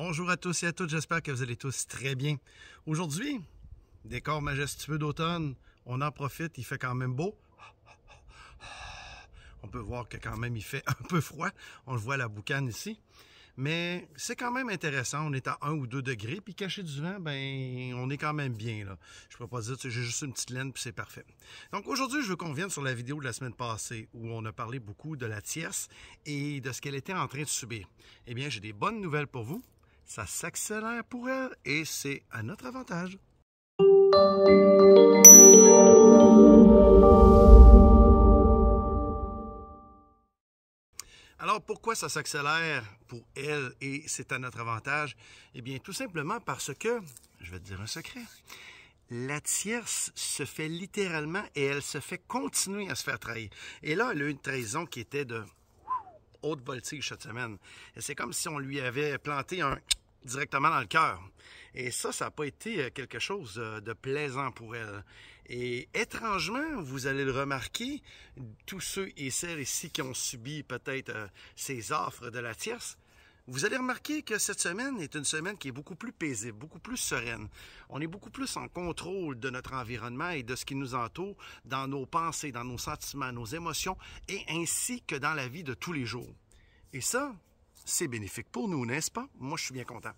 Bonjour à tous et à toutes, j'espère que vous allez tous très bien. Aujourd'hui, décor majestueux d'automne, on en profite, il fait quand même beau. On peut voir que quand même il fait un peu froid, on le voit à la boucane ici. Mais c'est quand même intéressant, on est à 1 ou 2 degrés, puis caché du vent, ben on est quand même bien là. Je peux pas dire, j'ai juste une petite laine, puis c'est parfait. Donc aujourd'hui, je veux qu'on vienne sur la vidéo de la semaine passée, où on a parlé beaucoup de la tierce et de ce qu'elle était en train de subir. Eh bien, j'ai des bonnes nouvelles pour vous ça s'accélère pour elle et c'est à notre avantage. Alors pourquoi ça s'accélère pour elle et c'est à notre avantage? Eh bien tout simplement parce que, je vais te dire un secret, la tierce se fait littéralement et elle se fait continuer à se faire trahir. Et là, elle a eu une trahison qui était de haute voltige cette semaine. C'est comme si on lui avait planté un directement dans le cœur. Et ça, ça n'a pas été euh, quelque chose euh, de plaisant pour elle. Et étrangement, vous allez le remarquer, tous ceux et celles ici qui ont subi peut-être euh, ces offres de la tierce, vous allez remarquer que cette semaine est une semaine qui est beaucoup plus paisible, beaucoup plus sereine. On est beaucoup plus en contrôle de notre environnement et de ce qui nous entoure dans nos pensées, dans nos sentiments, nos émotions et ainsi que dans la vie de tous les jours. Et ça, c'est bénéfique pour nous, n'est-ce pas? Moi, je suis bien content.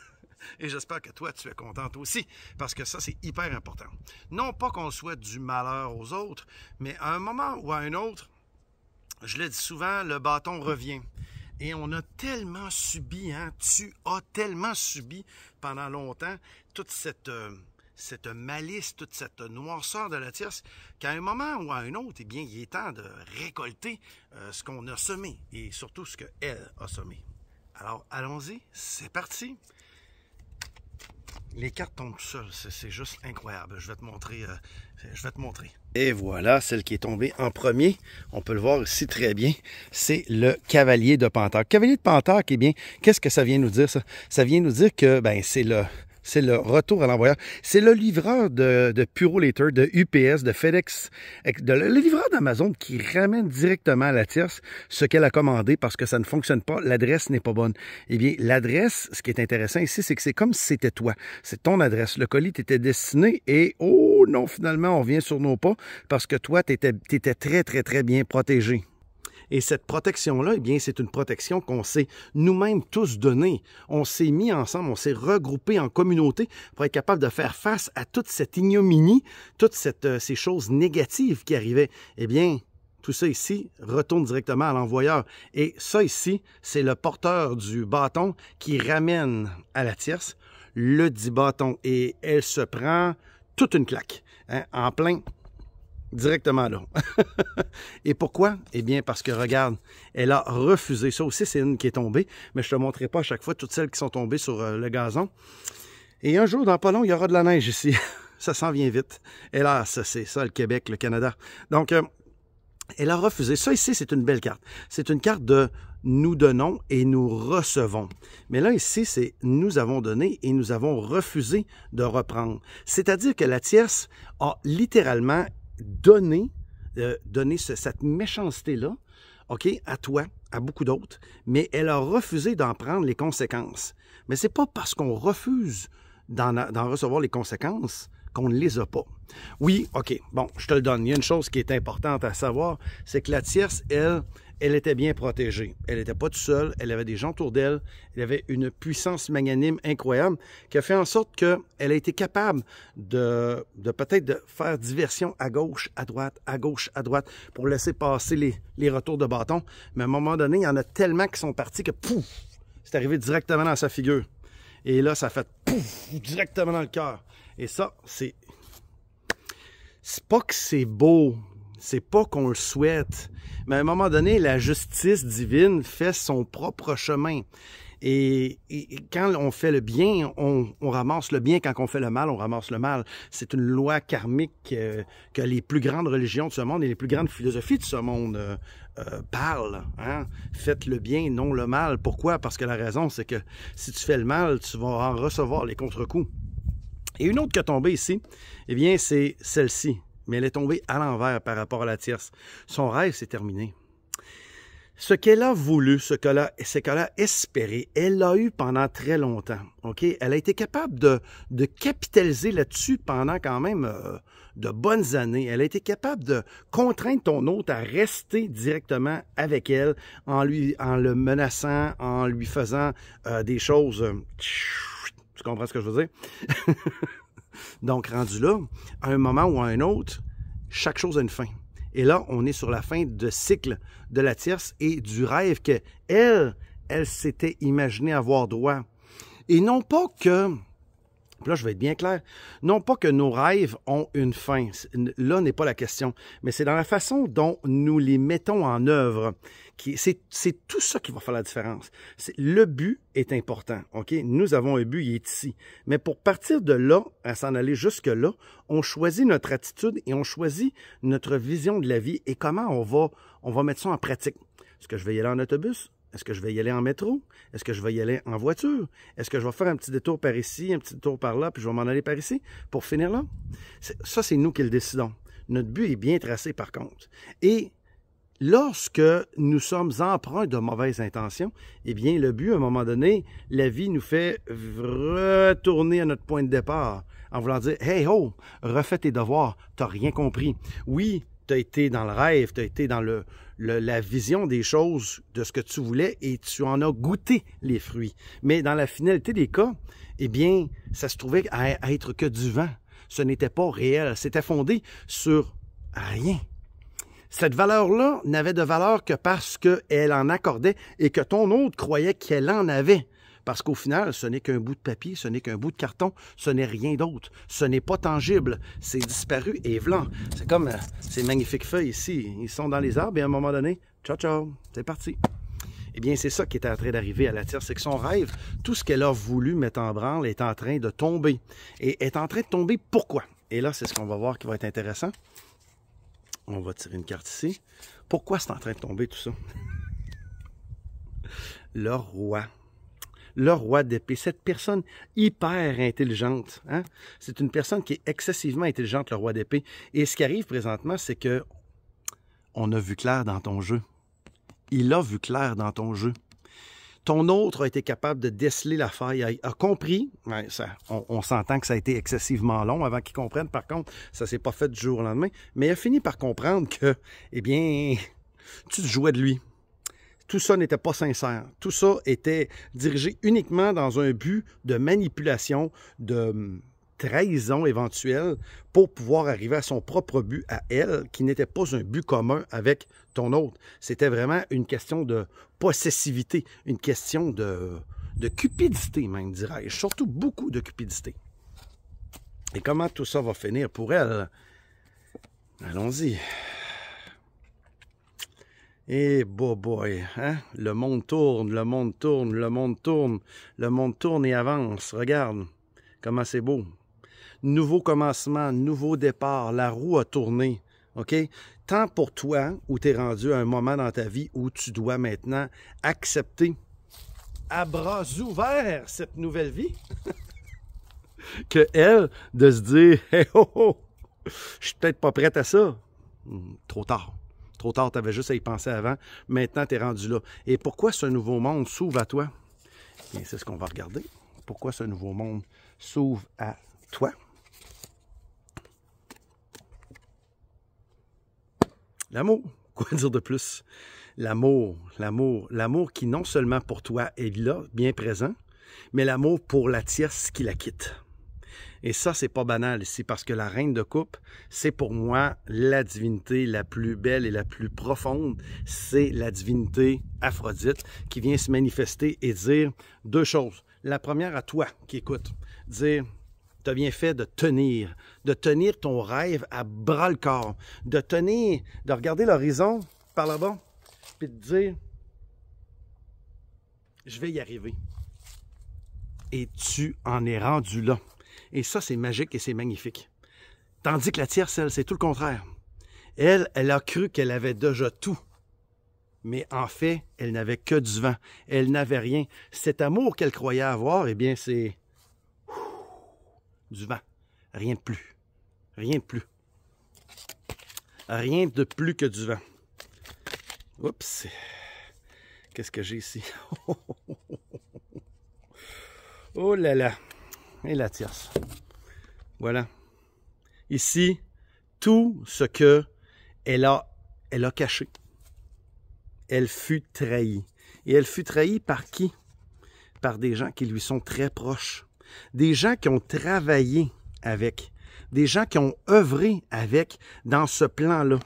Et j'espère que toi, tu es contente aussi, parce que ça, c'est hyper important. Non pas qu'on souhaite du malheur aux autres, mais à un moment ou à un autre, je le dis souvent, le bâton revient. Et on a tellement subi, hein, tu as tellement subi pendant longtemps toute cette... Euh, cette malice, toute cette noirceur de la tierce, qu'à un moment ou à un autre, eh bien, il est temps de récolter euh, ce qu'on a semé et surtout ce qu'elle a semé. Alors, allons-y, c'est parti. Les cartes tombent tout seules, c'est juste incroyable. Je vais te montrer, euh, je vais te montrer. Et voilà, celle qui est tombée en premier, on peut le voir ici très bien, c'est le cavalier de Pantac. Cavalier de Pantac, eh bien, qu'est-ce que ça vient nous dire ça Ça vient nous dire que ben c'est le c'est le retour à l'envoyeur. C'est le livreur de, de de UPS, de FedEx, de, le livreur d'Amazon qui ramène directement à la tierce ce qu'elle a commandé parce que ça ne fonctionne pas, l'adresse n'est pas bonne. Eh bien, l'adresse, ce qui est intéressant ici, c'est que c'est comme si c'était toi. C'est ton adresse. Le colis t'était destiné et, oh non, finalement, on revient sur nos pas parce que toi, t'étais étais très, très, très bien protégé. Et cette protection-là, eh bien, c'est une protection qu'on s'est nous-mêmes tous donnée. On s'est mis ensemble, on s'est regroupé en communauté pour être capable de faire face à toute cette ignominie, toutes euh, ces choses négatives qui arrivaient. Eh bien, tout ça ici retourne directement à l'envoyeur. Et ça ici, c'est le porteur du bâton qui ramène à la tierce le dit bâton. Et elle se prend toute une claque hein, en plein directement là. Et pourquoi? Eh bien, parce que regarde, elle a refusé. Ça aussi, c'est une qui est tombée, mais je te montrerai pas à chaque fois toutes celles qui sont tombées sur euh, le gazon. Et un jour, dans pas long, il y aura de la neige ici. ça s'en vient vite. ça c'est ça le Québec, le Canada. Donc, euh, elle a refusé. Ça ici, c'est une belle carte. C'est une carte de nous donnons et nous recevons. Mais là, ici, c'est nous avons donné et nous avons refusé de reprendre. C'est-à-dire que la tierce a littéralement donner, euh, donner cette méchanceté-là, OK, à toi, à beaucoup d'autres, mais elle a refusé d'en prendre les conséquences. Mais n'est pas parce qu'on refuse d'en recevoir les conséquences qu'on ne les a pas. Oui, OK, bon, je te le donne. Il y a une chose qui est importante à savoir, c'est que la tierce, elle, elle était bien protégée. Elle n'était pas toute seule, elle avait des gens autour d'elle, elle avait une puissance magnanime incroyable qui a fait en sorte qu'elle a été capable de, peut-être de faire diversion à gauche, à droite, à gauche, à droite pour laisser passer les, retours de bâton. Mais à un moment donné, il y en a tellement qui sont partis que pouf, c'est arrivé directement dans sa figure. Et là, ça fait pouf, directement dans le cœur. Et ça, c'est... C'est pas que c'est beau, c'est pas qu'on le souhaite. Mais à un moment donné, la justice divine fait son propre chemin. Et, quand on fait le bien, on, ramasse le bien. Quand on fait le mal, on ramasse le mal. C'est une loi karmique euh, que les plus grandes religions de ce monde et les plus grandes philosophies de ce monde euh, euh, parlent. Hein. Faites le bien, non le mal. Pourquoi? Parce que la raison, c'est que si tu fais le mal, tu vas en recevoir les contre-coups. Et une autre qui est tombée ici, eh bien, c'est celle-ci mais elle est tombée à l'envers par rapport à la tierce. Son rêve s'est terminé. Ce qu'elle a voulu, ce qu'elle a, espéré, elle l'a eu pendant très longtemps. Ok, Elle a été capable de, de capitaliser là-dessus pendant quand même euh, de bonnes années. Elle a été capable de contraindre ton hôte à rester directement avec elle en, lui, en le menaçant, en lui faisant euh, des choses... Euh, tu comprends ce que je veux dire? Donc, rendu là, à un moment ou à un autre, chaque chose a une fin. Et là, on est sur la fin de cycle de la tierce et du rêve qu'elle, elle, elle s'était imaginée avoir droit. Et non pas que Là, je vais être bien clair. Non pas que nos rêves ont une fin, là n'est pas la question, mais c'est dans la façon dont nous les mettons en œuvre. C'est tout ça qui va faire la différence. Le but est important. ok Nous avons un but, il est ici. Mais pour partir de là, à s'en aller jusque-là, on choisit notre attitude et on choisit notre vision de la vie et comment on va, on va mettre ça en pratique. Est-ce que je vais y aller en autobus? Est-ce que je vais y aller en métro? Est-ce que je vais y aller en voiture? Est-ce que je vais faire un petit détour par ici, un petit détour par là, puis je vais m'en aller par ici pour finir là? Ça, c'est nous qui le décidons. Notre but est bien tracé, par contre. Et lorsque nous sommes emprunts de mauvaises intentions, eh bien, le but, à un moment donné, la vie nous fait retourner à notre point de départ en voulant dire Hey, oh, refais tes devoirs, t'as rien compris. Oui, tu as été dans le rêve, tu as été dans le, la vision des choses, de ce que tu voulais, et tu en as goûté les fruits. Mais dans la finalité des cas, eh bien, ça se trouvait à être que du vent. Ce n'était pas réel. C'était fondé sur rien. Cette valeur-là n'avait de valeur que parce qu'elle en accordait et que ton autre croyait qu'elle en avait parce qu'au final, ce n'est qu'un bout de papier, ce n'est qu'un bout de carton, ce n'est rien d'autre, ce n'est pas tangible, c'est disparu et blanc. C'est comme euh, ces magnifiques feuilles ici, ils sont dans les arbres et à un moment donné, ciao ciao, c'est parti. Eh bien, c'est ça qui est en train d'arriver à la tire, c'est que son rêve, tout ce qu'elle a voulu mettre en branle est en train de tomber. Et est en train de tomber pourquoi? Et là, c'est ce qu'on va voir qui va être intéressant. On va tirer une carte ici. Pourquoi c'est en train de tomber tout ça? Le roi le roi d'épée, cette personne hyper intelligente. Hein? C'est une personne qui est excessivement intelligente, le roi d'épée. Et ce qui arrive présentement, c'est que on a vu clair dans ton jeu. Il a vu clair dans ton jeu. Ton autre a été capable de déceler la faille, a, compris. ça, on, s'entend que ça a été excessivement long avant qu'il comprenne. Par contre, ça s'est pas fait du jour au lendemain. Mais il a fini par comprendre que, eh bien, tu te jouais de lui. Tout ça n'était pas sincère. Tout ça était dirigé uniquement dans un but de manipulation, de hum, trahison éventuelle pour pouvoir arriver à son propre but à elle, qui n'était pas un but commun avec ton autre. C'était vraiment une question de possessivité, une question de, cupidité même, dirais-je. Surtout beaucoup de cupidité. Et comment tout ça va finir pour elle? Allons-y. Et eh, boy, boy, hein? Le monde tourne, le monde tourne, le monde tourne, le monde tourne et avance. Regarde comment c'est beau. Nouveau commencement, nouveau départ, la roue a tourné. OK? Tant pour toi où tu es rendu à un moment dans ta vie où tu dois maintenant accepter à bras ouverts cette nouvelle vie. que elle, de se dire, oh, oh, je suis peut-être pas prête à ça. Hmm, trop tard trop tard, tu avais juste à y penser avant. Maintenant, tu es rendu là. Et pourquoi ce nouveau monde s'ouvre à toi? Bien, c'est ce qu'on va regarder. Pourquoi ce nouveau monde s'ouvre à toi? L'amour. Quoi dire de plus? L'amour, l'amour, l'amour qui non seulement pour toi est là, bien présent, mais l'amour pour la tierce qui la quitte. Et ça, c'est pas banal ici parce que la reine de coupe, c'est pour moi la divinité la plus belle et la plus profonde. C'est la divinité Aphrodite qui vient se manifester et dire deux choses. La première à toi qui écoute, dire tu as bien fait de tenir, de tenir ton rêve à bras le corps, de tenir, de regarder l'horizon par là-bas, puis de dire je vais y arriver. Et tu en es rendu là. Et ça, c'est magique et c'est magnifique. Tandis que la tierce, elle, c'est tout le contraire. Elle, elle a cru qu'elle avait déjà tout. Mais en fait, elle n'avait que du vent. Elle n'avait rien. Cet amour qu'elle croyait avoir, eh bien, c'est du vent. Rien de plus. Rien de plus. Rien de plus que du vent. Oups. Qu'est-ce que j'ai ici? oh là là et la tierce. Voilà. Ici, tout ce que elle a, elle a caché. Elle fut trahie. Et elle fut trahie par qui? Par des gens qui lui sont très proches. Des gens qui ont travaillé avec. Des gens qui ont œuvré avec dans ce plan-là.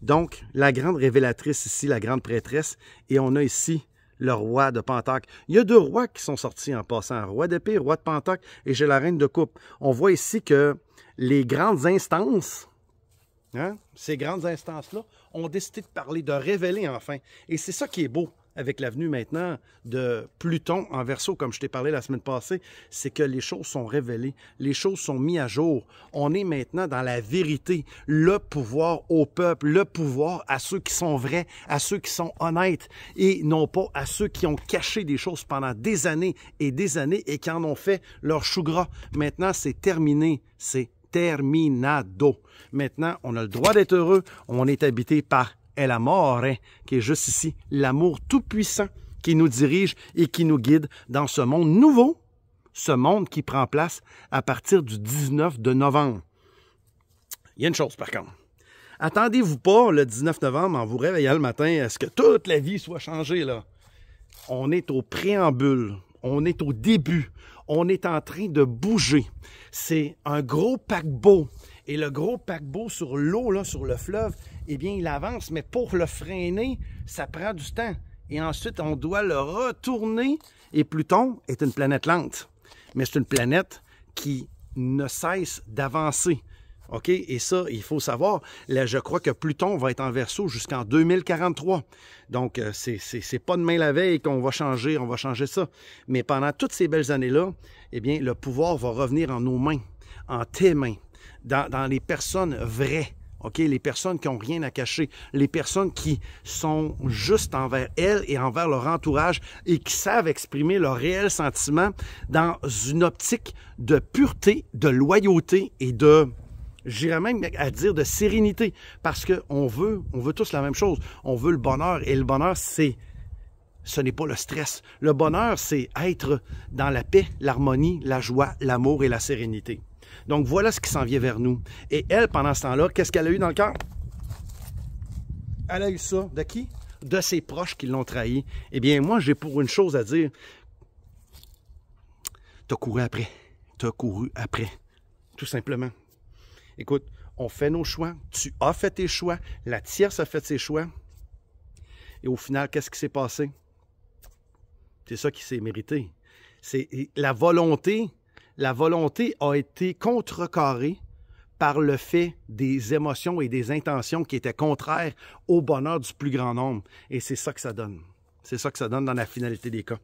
Donc, la grande révélatrice ici, la grande prêtresse, et on a ici le roi de Pentacle. Il y a deux rois qui sont sortis en passant, roi d'épée, roi de Pentacle, et j'ai la reine de coupe. On voit ici que les grandes instances, hein, ces grandes instances-là, ont décidé de parler, de révéler enfin. Et c'est ça qui est beau avec l'avenue maintenant de Pluton en verso, comme je t'ai parlé la semaine passée, c'est que les choses sont révélées, les choses sont mises à jour. On est maintenant dans la vérité, le pouvoir au peuple, le pouvoir à ceux qui sont vrais, à ceux qui sont honnêtes et non pas à ceux qui ont caché des choses pendant des années et des années et qui en ont fait leur chou gras. Maintenant, c'est terminé, c'est terminado. Maintenant, on a le droit d'être heureux, on est habité par est l'amour, hein, qui est juste ici, l'amour tout-puissant qui nous dirige et qui nous guide dans ce monde nouveau, ce monde qui prend place à partir du 19 de novembre. Il y a une chose par contre. Attendez-vous pas le 19 novembre en vous réveillant le matin à ce que toute la vie soit changée là. On est au préambule, on est au début, on est en train de bouger. C'est un gros paquebot et le gros paquebot sur l'eau, là, sur le fleuve, eh bien, il avance, mais pour le freiner, ça prend du temps. Et ensuite, on doit le retourner. Et Pluton est une planète lente, mais c'est une planète qui ne cesse d'avancer. OK? Et ça, il faut savoir. Là, je crois que Pluton va être en verso jusqu'en 2043. Donc, euh, c'est, c'est, pas demain la veille qu'on va changer, on va changer ça. Mais pendant toutes ces belles années-là, eh bien, le pouvoir va revenir en nos mains, en tes mains dans, les personnes vraies. OK, les personnes qui n'ont rien à cacher, les personnes qui sont justes envers elles et envers leur entourage et qui savent exprimer leurs réels sentiments dans une optique de pureté, de loyauté et de, j'irais même à dire de sérénité, parce qu'on veut, on veut tous la même chose. On veut le bonheur et le bonheur, c'est ce n'est pas le stress. Le bonheur, c'est être dans la paix, l'harmonie, la joie, l'amour et la sérénité. Donc voilà ce qui s'en vient vers nous. Et elle, pendant ce temps-là, qu'est-ce qu'elle a eu dans le cœur? Elle a eu ça. De qui? De ses proches qui l'ont trahi. Eh bien, moi, j'ai pour une chose à dire. T'as couru après. as couru après. Tout simplement. Écoute, on fait nos choix. Tu as fait tes choix. La tierce a fait ses choix. Et au final, qu'est-ce qui s'est passé? C'est ça qui s'est mérité. C'est la volonté la volonté a été contrecarrée par le fait des émotions et des intentions qui étaient contraires au bonheur du plus grand nombre. Et c'est ça que ça donne. C'est ça que ça donne dans la finalité des cas.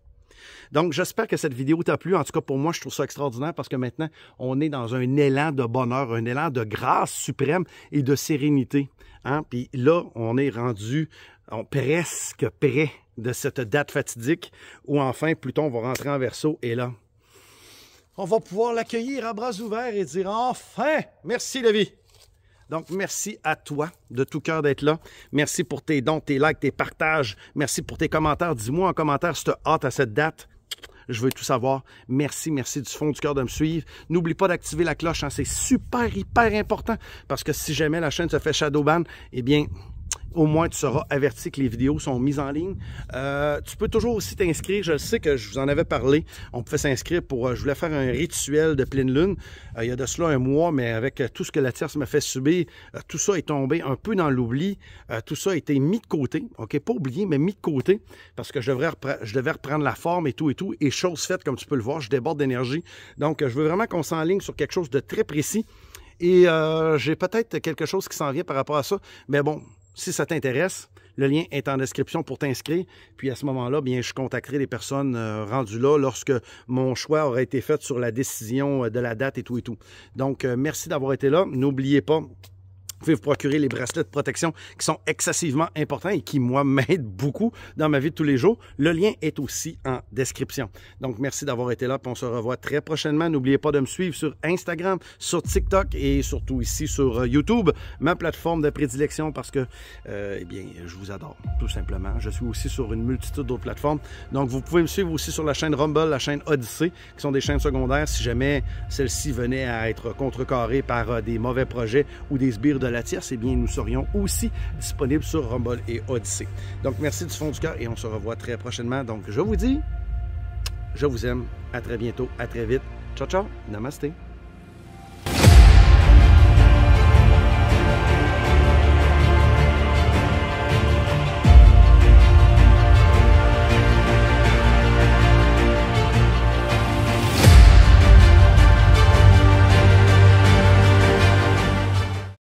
Donc, j'espère que cette vidéo t'a plu. En tout cas, pour moi, je trouve ça extraordinaire parce que maintenant, on est dans un élan de bonheur, un élan de grâce suprême et de sérénité. Hein. Puis là, on est rendu presque près de cette date fatidique où enfin Pluton va rentrer en verso et là, on va pouvoir l'accueillir à bras ouverts et dire enfin, merci la vie. Donc, merci à toi de tout cœur d'être là. Merci pour tes dons, tes likes, tes partages. Merci pour tes commentaires. Dis-moi en commentaire si tu hâte à cette date. Je veux tout savoir. Merci, merci du fond du cœur de me suivre. N'oublie pas d'activer la cloche. Hein. C'est super, hyper important parce que si jamais la chaîne se fait shadowban, eh bien, au moins tu seras averti que les vidéos sont mises en ligne. Euh, tu peux toujours aussi t'inscrire. Je sais que je vous en avais parlé. On pouvait s'inscrire pour. Euh, je voulais faire un rituel de pleine lune. Euh, il y a de cela un mois, mais avec tout ce que la tierce m'a fait subir, tout ça est tombé un peu dans l'oubli. tout ça a été mis de côté. OK, pas oublié, mais mis de côté parce que je, je devais reprendre la forme et tout et tout. Et chose faite, comme tu peux le voir, je déborde d'énergie. Donc, je veux vraiment qu'on s'enligne sur quelque chose de très précis. Et j'ai peut-être quelque chose qui s'en vient par rapport à ça. Mais bon, si ça t'intéresse, le lien est en description pour t'inscrire. Puis à ce moment-là, bien, je contacterai les personnes euh, rendues là lorsque mon choix aura été fait sur la décision euh, de la date et tout et tout. Donc, euh, merci d'avoir été là. N'oubliez pas, vous pouvez vous procurer les bracelets de protection qui sont excessivement importants et qui, moi, m'aident beaucoup dans ma vie de tous les jours. Le lien est aussi en description. Donc, merci d'avoir été là. on se revoit très prochainement. N'oubliez pas de me suivre sur Instagram, sur TikTok et surtout ici sur euh, YouTube, ma plateforme de prédilection parce que, euh, eh bien, je vous adore, tout simplement. Je suis aussi sur une multitude d'autres plateformes. Donc, vous pouvez me suivre aussi sur la chaîne Rumble, la chaîne Odyssey, qui sont des chaînes secondaires si jamais celle-ci venait à être contrecarrée par euh, des mauvais projets ou des sbires de la tierce, eh bien, nous serions aussi disponibles sur Rumble et Odyssey. Donc, merci du fond du cœur et on se revoit très prochainement. Donc, je vous dis, je vous aime. À très bientôt, à très vite. Ciao, ciao. namaste